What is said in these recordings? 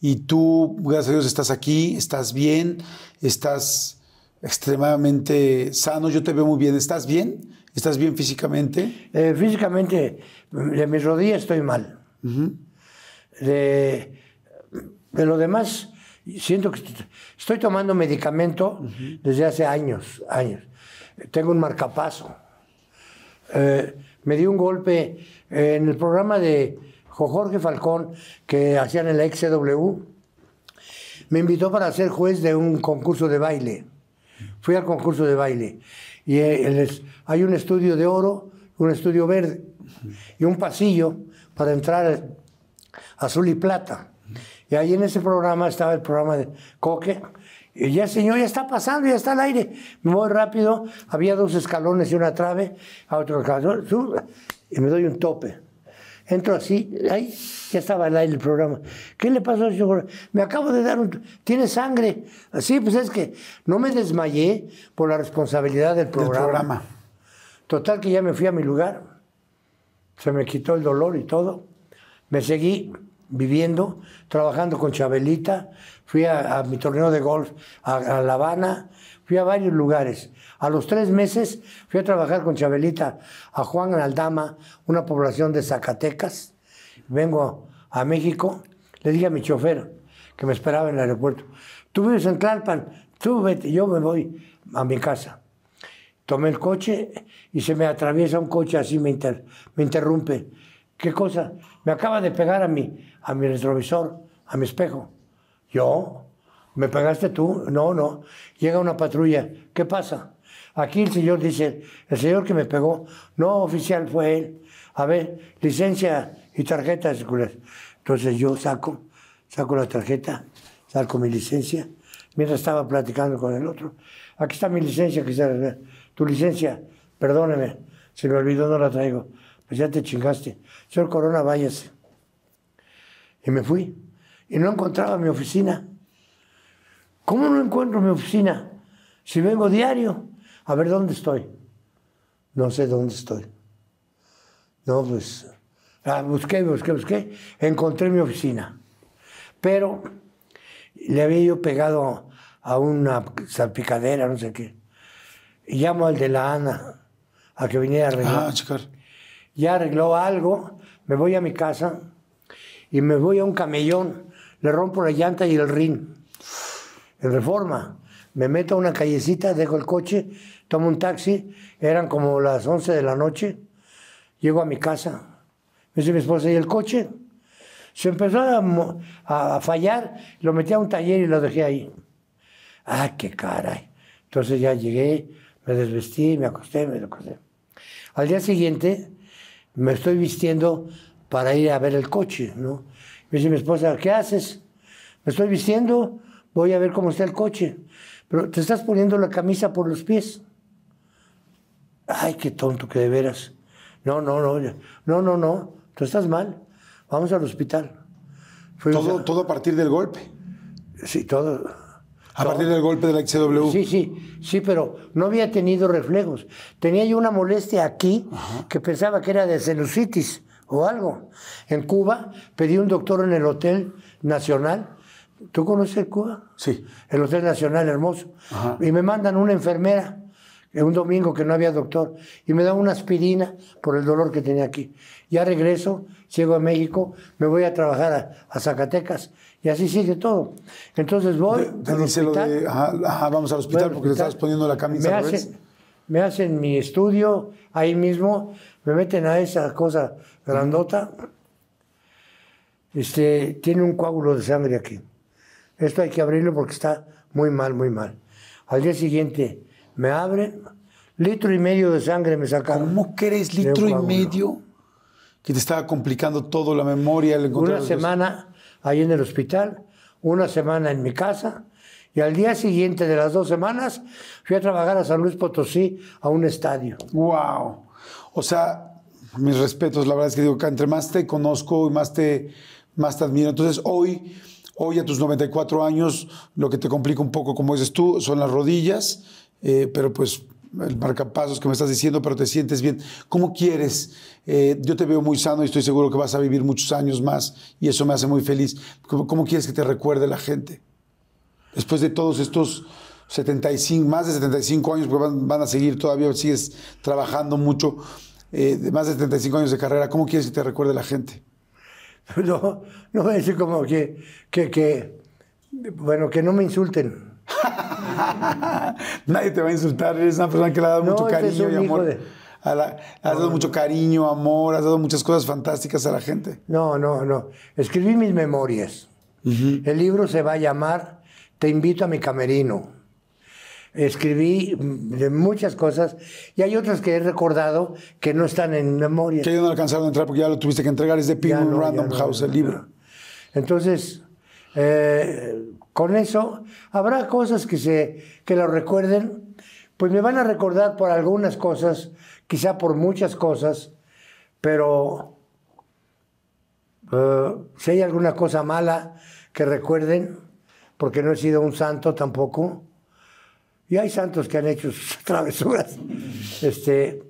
Y tú, gracias a Dios, estás aquí, estás bien, estás extremadamente sano, yo te veo muy bien, ¿estás bien? ¿Estás bien físicamente? Eh, físicamente, de mis rodillas estoy mal. de, lo demás, siento que estoy tomando medicamento desde hace años, años. Tengo un marcapaso. Eh, me dio un golpe en el programa de Jorge Falcón, que hacían en la XW, me invitó para ser juez de un concurso de baile. Fui al concurso de baile. Y eh, hay un estudio de oro, un estudio verde y un pasillo para entrar azul y plata. Y ahí en ese programa estaba el programa de Coque. Y ya, señor, ya está pasando, ya está al aire. Muy rápido, había dos escalones y una trave, a otro escalón, y me doy un tope. Entro así, ahí ya estaba el aire el programa. ¿Qué le pasó, señor? Me acabo de dar un... ¿Tiene sangre? Así, pues es que no me desmayé por la responsabilidad del programa. Total que ya me fui a mi lugar. Se me quitó el dolor y todo. Me seguí viviendo, trabajando con Chabelita. Fui a, mi torneo de golf a La Habana. Fui a varios lugares. A los tres meses fui a trabajar con Chabelita a Juan Aldama, una población de Zacatecas. Vengo a México, le dije a mi chofer que me esperaba en el aeropuerto, tú vives en Tlalpan, tú vete, yo me voy a mi casa. Tomé el coche y se me atraviesa un coche así, me, interrumpe. ¿Qué cosa? Me acaba de pegar a mi, a mi retrovisor, a mi espejo. Yo, ¿me pegaste tú? No, no. Llega una patrulla. ¿Qué pasa? Aquí el señor dice, el señor que me pegó, no oficial fue él. A ver, licencia y tarjeta de circulación. Entonces yo saco, saco la tarjeta, saco mi licencia. Mientras estaba platicando con el otro, aquí está mi licencia, que tu licencia, perdóneme, se me olvidó, no la traigo. Pues ya te chingaste. Señor Corona, váyase. Y me fui. Y no encontraba mi oficina. ¿Cómo no encuentro mi oficina? Si vengo diario. A ver, ¿dónde estoy? No sé dónde estoy. No, pues ah, busqué, busqué, busqué. Encontré mi oficina. Pero le había yo pegado a una salpicadera, no sé qué. Y llamo al de la ANA a que viniera a arreglar. Ah, ya arregló algo, me voy a mi casa y me voy a un camellón, le rompo la llanta y el rin. En reforma me meto a una callecita, dejo el coche, tomo un taxi, eran como las 11 de la noche, llego a mi casa, me dice mi esposa, ¿y el coche? Se empezó a, fallar, lo metí a un taller y lo dejé ahí. ¡Ah, qué caray! Entonces ya llegué, me desvestí, me acosté, me acosté. Al día siguiente me estoy vistiendo para ir a ver el coche, ¿no? Me dice mi esposa, ¿qué haces? Me estoy vistiendo, voy a ver cómo está el coche. Pero te estás poniendo la camisa por los pies. Ay, qué tonto que de veras. No, no, no, no, no, no, tú estás mal. Vamos al hospital. todo, a... todo a partir del golpe. Sí, todo. A partir del golpe de la XW. Sí, sí, sí, pero no había tenido reflejos. Tenía yo una molestia aquí que pensaba que era de celulitis o algo. En Cuba pedí un doctor en el Hotel Nacional ¿Tú conoces Cuba? Sí. El Hotel Nacional, hermoso. Y me mandan una enfermera, eh, un domingo que no había doctor, y me da una aspirina por el dolor que tenía aquí. Ya regreso, llego a México, me voy a trabajar a, Zacatecas, y así sigue todo. Entonces voy. vamos al hospital, porque le estabas poniendo la camisa me me hacen mi estudio ahí mismo, me meten a esa cosa grandota. Este, tiene un coágulo de sangre aquí esto hay que abrirlo porque está muy mal, muy mal. Al día siguiente me abren, litro y medio de sangre me sacaron. ¿Cómo crees litro y medio? Que te estaba complicando todo la memoria. El una semana ahí en el hospital, una semana en mi casa, y al día siguiente de las dos semanas fui a trabajar a San Luis Potosí a un estadio. ¡Wow! O sea, mis respetos, la verdad es que digo que entre más te conozco y más te, más te admiro. Entonces hoy Hoy a tus 94 años lo que te complica un poco, como dices tú, son las rodillas, eh, pero pues el marcapasos que me estás diciendo, pero te sientes bien. ¿Cómo quieres? Eh, yo te veo muy sano y estoy seguro que vas a vivir muchos años más y eso me hace muy feliz. ¿Cómo, quieres que te recuerde la gente? Después de todos estos 75, más de 75 años, porque van, a seguir todavía, sigues trabajando mucho, eh, de más de 75 años de carrera, ¿cómo quieres que te recuerde la gente? No, no es como que, bueno, que no me insulten. Nadie te va a insultar, eres una persona que le ha dado mucho cariño y amor. has dado mucho cariño, amor, has dado muchas cosas fantásticas a la gente. No, no, no. Escribí mis memorias. El libro se va a llamar Te invito a mi camerino escribí mm, de muchas cosas y hay otras que he recordado que no están en memoria. Que ya no alcanzaron a entrar porque ya lo tuviste que entregar, es de Penguin Random House, el libro. Entonces, eh, con eso, habrá cosas que, se, que lo recuerden, pues me van a recordar por algunas cosas, quizá por muchas cosas, pero eh, si hay alguna cosa mala que recuerden, porque no he sido un santo tampoco, y hay santos que han hecho sus travesuras. Este,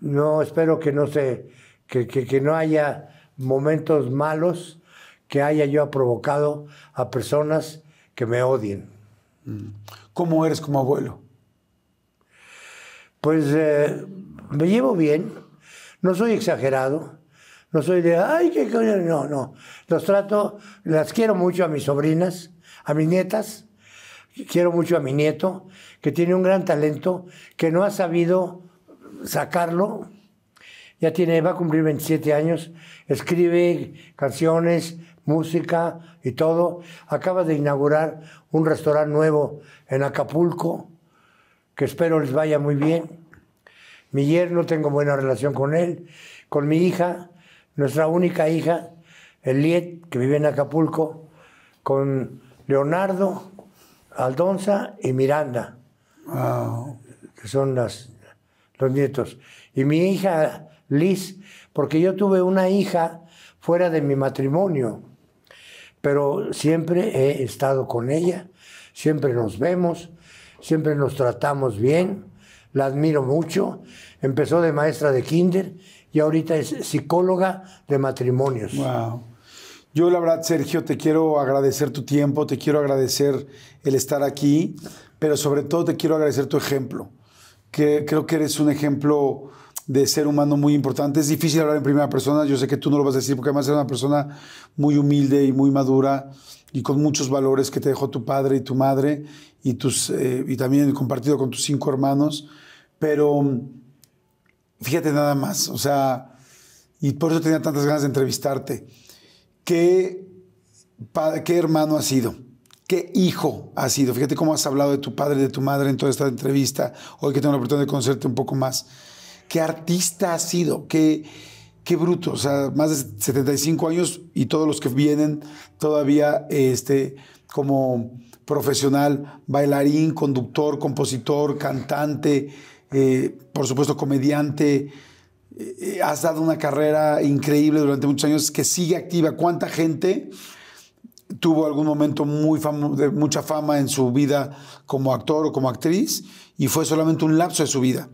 no, espero que no se, que, que, que no haya momentos malos que haya yo provocado a personas que me odien. ¿Cómo eres como abuelo? Pues eh, me llevo bien, no soy exagerado, no soy de, ay, qué coño, no, no. Los trato, las quiero mucho a mis sobrinas, a mis nietas, quiero mucho a mi nieto, que tiene un gran talento, que no ha sabido sacarlo. Ya tiene, va a cumplir 27 años, escribe canciones, música y todo. Acaba de inaugurar un restaurante nuevo en Acapulco, que espero les vaya muy bien. Mi yerno, tengo buena relación con él, con mi hija, nuestra única hija, Eliet, que vive en Acapulco, con Leonardo, Aldonza y Miranda, ah. que son las, los nietos. Y mi hija Liz, porque yo tuve una hija fuera de mi matrimonio, pero siempre he estado con ella, siempre nos vemos, siempre nos tratamos bien, la admiro mucho, empezó de maestra de kinder y ahorita es psicóloga de matrimonios. Yo la verdad, Sergio, te quiero agradecer tu tiempo, te quiero agradecer el estar aquí, pero sobre todo te quiero agradecer tu ejemplo, que creo que eres un ejemplo de ser humano muy importante. Es difícil hablar en primera persona, yo sé que tú no lo vas a decir, porque además eres una persona muy humilde y muy madura y con muchos valores que te dejó tu padre y tu madre y, tus, eh, y también compartido con tus cinco hermanos. Pero mm, fíjate nada más, o sea, y por eso tenía tantas ganas de entrevistarte ¿Qué, hermano ha sido? ¿Qué hijo ha sido? Fíjate cómo has hablado de tu padre, y de tu madre en toda esta entrevista. Hoy que tengo la oportunidad de conocerte un poco más. ¿Qué artista ha sido? ¿Qué, qué bruto? O sea, más de 75 años y todos los que vienen todavía este, como profesional, bailarín, conductor, compositor, cantante, eh, por supuesto comediante, eh, eh, has dado una carrera increíble durante muchos años que sigue activa. ¿Cuánta gente tuvo algún momento muy de mucha fama en su vida como actor o como actriz y fue solamente un lapso de su vida?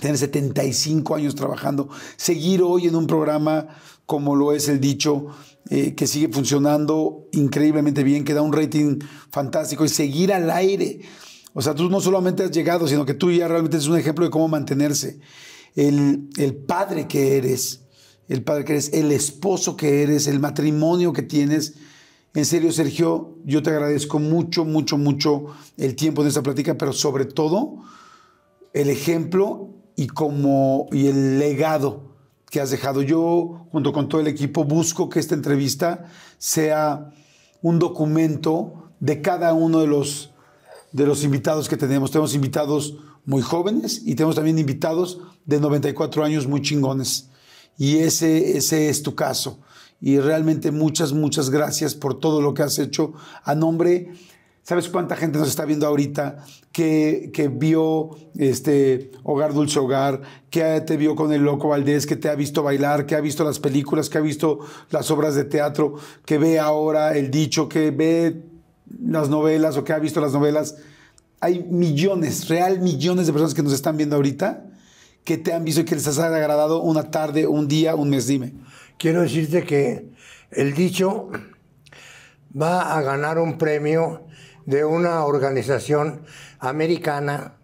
Tener 75 años trabajando, seguir hoy en un programa como lo es el dicho, eh, que sigue funcionando increíblemente bien, que da un rating fantástico y seguir al aire. O sea, tú no solamente has llegado, sino que tú ya realmente es un ejemplo de cómo mantenerse el, padre que eres, el padre que eres, el esposo que eres, el matrimonio que tienes. En serio, Sergio, yo te agradezco mucho, mucho, mucho el tiempo de esta plática, pero sobre todo el ejemplo y, como, y el legado que has dejado. Yo, junto con todo el equipo, busco que esta entrevista sea un documento de cada uno de los, de los invitados que tenemos. Tenemos invitados muy jóvenes y tenemos también invitados de 94 años muy chingones. Y ese, ese es tu caso. Y realmente muchas, muchas gracias por todo lo que has hecho a nombre. ¿Sabes cuánta gente nos está viendo ahorita que, que vio este Hogar Dulce Hogar, que te vio con el Loco Valdés, que te ha visto bailar, que ha visto las películas, que ha visto las obras de teatro, que ve ahora el dicho, que ve las novelas o que ha visto las novelas? hay millones, real millones de personas que nos están viendo ahorita que te han visto y que les ha agradado una tarde, un día, un mes, dime. Quiero decirte que el dicho va a ganar un premio de una organización americana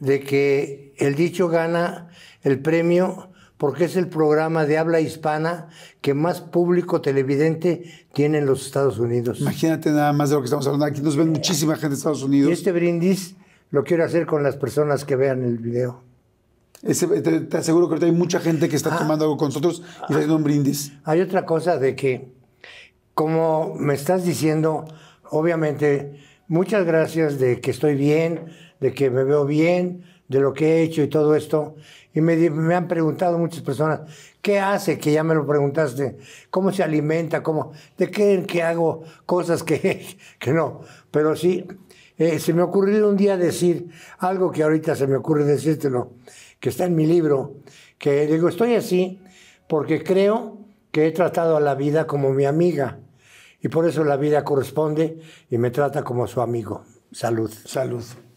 de que el dicho gana el premio porque es el programa de habla hispana que más público televidente tiene en los Estados Unidos. Imagínate nada más de lo que estamos hablando. Aquí nos ven eh, muchísima gente de Estados Unidos. Y este brindis lo quiero hacer con las personas que vean el video. te, aseguro que hay mucha gente que está ah. tomando algo con nosotros y haciendo un brindis. Hay otra cosa de que, como me estás diciendo, obviamente, muchas gracias de que estoy bien, de que me veo bien, de lo que he hecho y todo esto. Y me, han preguntado muchas personas, ¿qué hace? Que ya me lo preguntaste, ¿cómo se alimenta? ¿Cómo? ¿De qué que hago cosas que, que no? Pero sí, eh, se me ocurrió un día decir algo que ahorita se me ocurre decírtelo, que está en mi libro, que digo, estoy así porque creo que he tratado a la vida como mi amiga. Y por eso la vida corresponde y me trata como su amigo. Salud. Salud.